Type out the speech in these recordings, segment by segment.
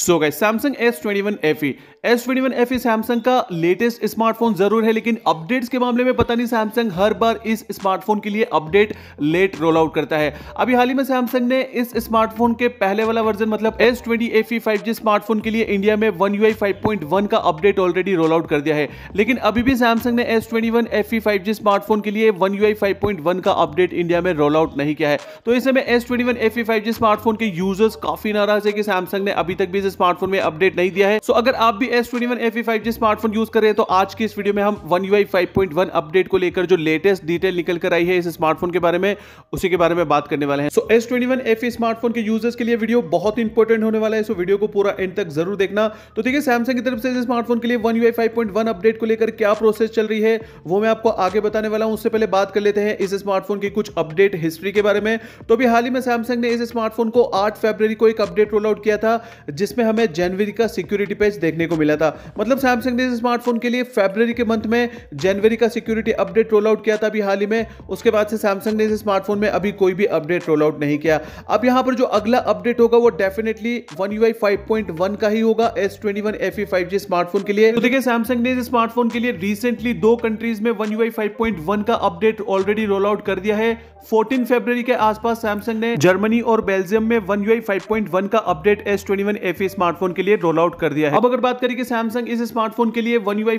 सो गए Samsung S twenty one F E S twenty one F E Samsung का latest smartphone जरूर है लेकिन अपडेट्स के मामले में पता नहीं सैमसंग हर बार इस स्मार्टफोन के लिए अपडेट लेट रोल आउट करता है अभी हाल ही में सैमसंग ने इस स्मार्टफोन के पहले वाला वर्जन मतलब S twenty F E five G smartphone के लिए इंडिया में one U I five point one का अपडेट ऑलरेडी रोल आउट कर दिया है लेकिन अभी भी सैमसंग ने S twenty one F E five G smartphone के लिए one U I five point one का अपडेट इंडिया में रोल आउट नहीं किया है तो इस समय S twenty one F E five G smartphone के यूजर्स काफी नाराज है कि सैमसंग ने अभी तक भी स्मार्टफोन में अपडेट नहीं दिया है सो अगर आप भी S twenty one F five G smartphone use कर रहे हैं तो आज की इस वीडियो में हम one U five point one update को लेकर जो लेटेस्ट डिटेल निकल कर आई है इस स्मार्टफोन के बारे में उसी के बारे में बात करने वाले हैं so S twenty one F smartphone के यूजर्स के लिए वीडियो बहुत इंपॉर्टेंट होने वाला है सो वीडियो को पूरा एंड तक जरूर देखना तो देखिए सैमसंग की तरफ से स्मार्टफोन के लिए one U five point one update को लेकर क्या प्रोसेस चल रही है वो मैं आपको आगे बताने वाला हूँ उससे पहले बात कर लेते हैं इस स्मार्टफोन की कुछ अपडेट हिस्ट्री के बारे में तो अभी हाल ही में सैमसंग ने इस स्मार्टफोन को आठ फेब्रवरी को एक अपडेट रोल आउट किया था जिस जिसमें हमें जनवरी का सिक्योरिटी पैच देखने को मिला था मतलब सैमसंग ने स्मार्टफोन के लिए फेबररी के मंथ में जनवरी का सिक्योरिटी अपडेट रोल आउट किया था अभी हाल ही में उसके बाद से सैमसंग ने स्मार्टफोन में अभी कोई भी अपडेट रोल आउट नहीं किया अब यहाँ पर जो अगला अपडेट होगा वो डेफिनेटली वन यू का ही होगा एस ट्वेंटी वन स्मार्टफोन के लिए तो देखिए सैमसंग ने स्मार्टफोन के लिए रिसेंटली दो कंट्रीज में वन यू का अपडेट ऑलरेडी रोल आउट कर दिया है 14 फरवरी के आसपास सैमसंग ने जर्मनी और बेल्जियम में वन यू आई का update S twenty one F इस स्मार्टफोन के लिए रोल आउट कर दिया है अब अगर बात करें कि सैमसंग इस स्मार्टफोन के लिए वन यू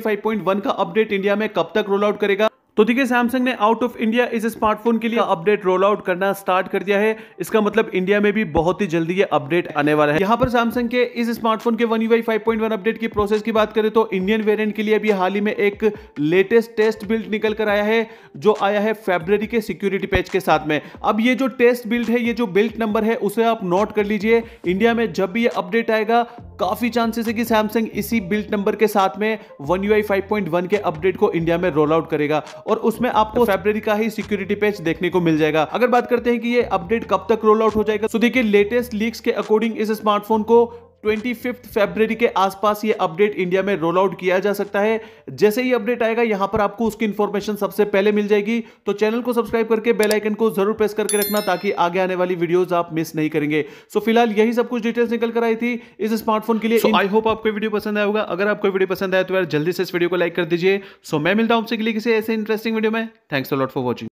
का अपडेट इंडिया में कब तक रोल आउट करेगा तो देखिए सैमसंग ने आउट ऑफ इंडिया इस स्मार्टफोन के लिए अपडेट रोल आउट करना स्टार्ट कर दिया है इसका मतलब इंडिया में भी बहुत ही जल्दी ये अपडेट आने वाला है यहाँ पर सैमसंग के इस स्मार्टफोन के वन पॉइंट वन अपडेट की प्रोसेस की बात करें तो इंडियन वेरिएंट के लिए अभी हाल ही में एक लेटेस्ट टेस्ट बिल्ड निकल कर आया है जो आया है फेब्रवरी के सिक्योरिटी पैच के साथ में अब ये जो टेस्ट बिल्ड है ये जो बिल्ट नंबर है उसे आप नोट कर लीजिए इंडिया में जब भी ये अपडेट आएगा काफी चांसेस है कि सैमसंग इसी बिल्ट नंबर के साथ में वन यू 5.1 के अपडेट को इंडिया में रोल आउट करेगा और उसमें आपको फेब्रवरी का ही सिक्योरिटी पैच देखने को मिल जाएगा अगर बात करते हैं कि ये अपडेट कब तक रोल आउट हो जाएगा तो देखिए लेटेस्ट लीक्स के अकॉर्डिंग इस स्मार्टफोन को ट्वेंटी फिफ्थ फेब्रवरी के आसपास ये अपडेट इंडिया में रोल आउट किया जा सकता है जैसे ही अपडेट आएगा यहां पर आपको उसकी इन्फॉर्मेशन सबसे पहले मिल जाएगी तो चैनल को सब्सक्राइब करके बेल आइकन को जरूर प्रेस करके रखना ताकि आगे आने वाली वीडियोस आप मिस नहीं करेंगे सो so, फिलहाल यही सब कुछ डिटेल्स निकल कर आई थी इस स्मार्टफोन के लिए आई होप आपको वीडियो पसंद आया होगा अगर आपको वीडियो पसंद आया तो यार जल्दी से इस वीडियो को लाइक कर दीजिए सो मैं मिलता हूं आपसे किसी ऐसे इंटरेस्टिंग वीडियो में thanks a lot for watching